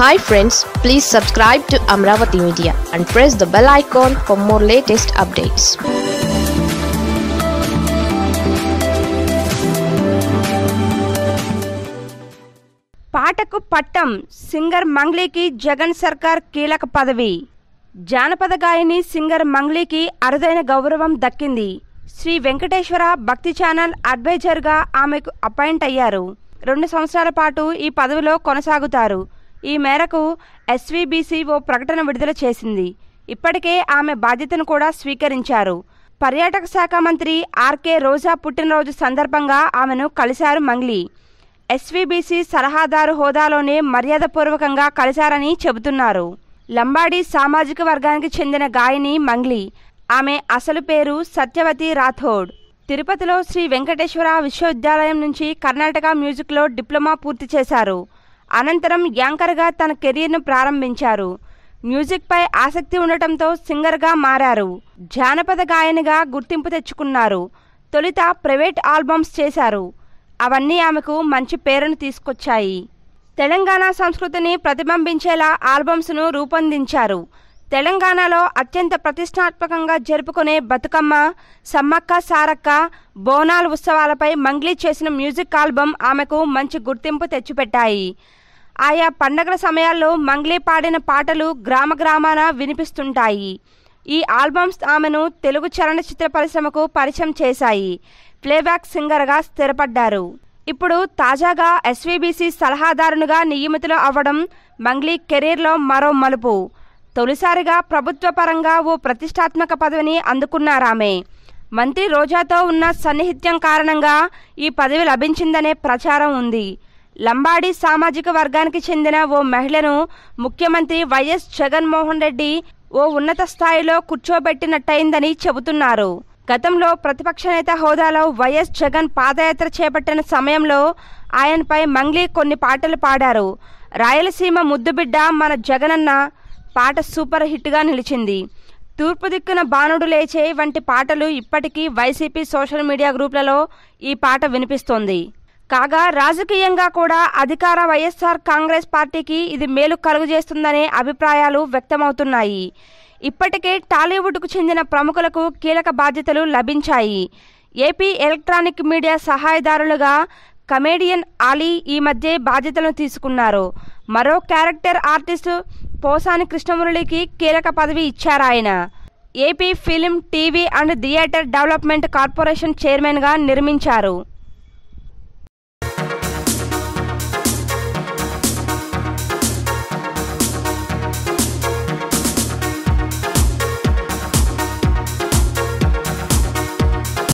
hi friends please subscribe to Amaravati media and press the bell icon for more latest updates పాటకు పట్టం singer మంగ్లీకి Jagan సర్కార్ కీలక పదవి జానపద గాయని సింగర్ మంగ్లీకి అరుదైన గౌరవం దక్కింది శ్రీ వెంకటేశ్వర భక్తి ఛానల్ అడ్వైజర్గా ఆమెకు అపాయింట్ అయ్యారు రెండు సంవత్సరాల పాటు ఈ పదవిలో కొనసాగుతారు ఈ మేరకు ఎస్వీబీసీ ఓ ప్రకటన విడుదల చేసింది ఇప్పటికే ఆమె బాధ్యతను కూడా స్వీకరించారు పర్యాటక శాఖ మంత్రి ఆర్కే రోజా పుట్టినరోజు సందర్భంగా ఆమెను కలిశారు మంగ్లీ ఎస్వీబీసీ సలహాదారు హోదాలోనే మర్యాదపూర్వకంగా కలిశారని చెబుతున్నారు లంబాడీ సామాజిక వర్గానికి చెందిన గాయని మంగ్లీ ఆమె అసలు పేరు సత్యవతి రాథోడ్ తిరుపతిలో శ్రీ వెంకటేశ్వర విశ్వవిద్యాలయం నుంచి కర్ణాటక మ్యూజిక్లో డిప్లొమా పూర్తి చేశారు అనంతరం యాంకర్గా తన కెరీర్ను ప్రారంభించారు మ్యూజిక్పై ఆసక్తి ఉండటంతో సింగర్గా మారారు జానపద గాయనిగా గుర్తింపు తెచ్చుకున్నారు తొలుత ప్రైవేట్ ఆల్బమ్స్ చేశారు అవన్నీ ఆమెకు మంచి పేరును తీసుకొచ్చాయి తెలంగాణ సంస్కృతిని ప్రతిబింబించేలా ఆల్బమ్స్ను రూపొందించారు తెలంగాణలో అత్యంత ప్రతిష్టాత్మకంగా జరుపుకునే బతుకమ్మ సమ్మక్క సారక్క బోనాల్ ఉత్సవాలపై మంగ్లీ చేసిన మ్యూజిక్ ఆల్బమ్ ఆమెకు మంచి గుర్తింపు తెచ్చిపెట్టాయి ఆయా పండగల సమయాల్లో మంగ్లీ పాడిన పాటలు గ్రామ గ్రామాన వినిపిస్తుంటాయి ఈ ఆల్బమ్స్ ఆమెను తెలుగు చలనచిత్ర పరిశ్రమకు పరిచయం చేశాయి ప్లేబ్యాక్ సింగర్గా స్థిరపడ్డారు ఇప్పుడు తాజాగా ఎస్వీబీసీ సలహాదారునిగా నియమితులు అవ్వడం మంగ్లీ కెరీర్లో మరో మలుపు తొలిసారిగా ప్రభుత్వ పరంగా ఓ ప్రతిష్టాత్మక పదవిని అందుకున్నారామె మంత్రి రోజాతో ఉన్న సన్నిహిత్యం కారణంగా ఈ పదవి లభించిందనే ప్రచారం ఉంది లంబాడీ సామాజిక వర్గానికి చెందిన ఓ మహిళను ముఖ్యమంత్రి వైఎస్ జగన్మోహన్ రెడ్డి ఓ ఉన్నత స్థాయిలో కూర్చోబెట్టినట్టయిందని చెబుతున్నారు గతంలో ప్రతిపక్ష నేత హోదాలో వైఎస్ జగన్ పాదయాత్ర చేపట్టిన సమయంలో ఆయనపై మంగ్లీ కొన్ని పాటలు పాడారు రాయలసీమ ముద్దుబిడ్డ మన జగనన్న పాట సూపర్ హిట్గా నిలిచింది తూర్పు దిక్కున బాణుడు లేచే వంటి పాటలు ఇప్పటికీ వైసీపీ సోషల్ మీడియా గ్రూప్లలో ఈ పాట వినిపిస్తోంది కాగా రాజకీయంగా కూడా అధికార వైఎస్ఆర్ కాంగ్రెస్ పార్టీకి ఇది మేలు కలుగజేస్తుందనే అభిప్రాయాలు వ్యక్తమవుతున్నాయి ఇప్పటికే టాలీవుడ్కు చెందిన ప్రముఖులకు కీలక బాధ్యతలు లభించాయి ఏపీ ఎలక్ట్రానిక్ మీడియా సహాయదారులుగా కమేడియన్ ఆలీ ఈ మధ్య బాధ్యతలను తీసుకున్నారు మరో క్యారెక్టర్ ఆర్టిస్టు పోసాని కృష్ణమురళికి కీలక పదవి ఇచ్చారాయన AP film TV and theatre development corporation చైర్మన్గా నిర్మించారు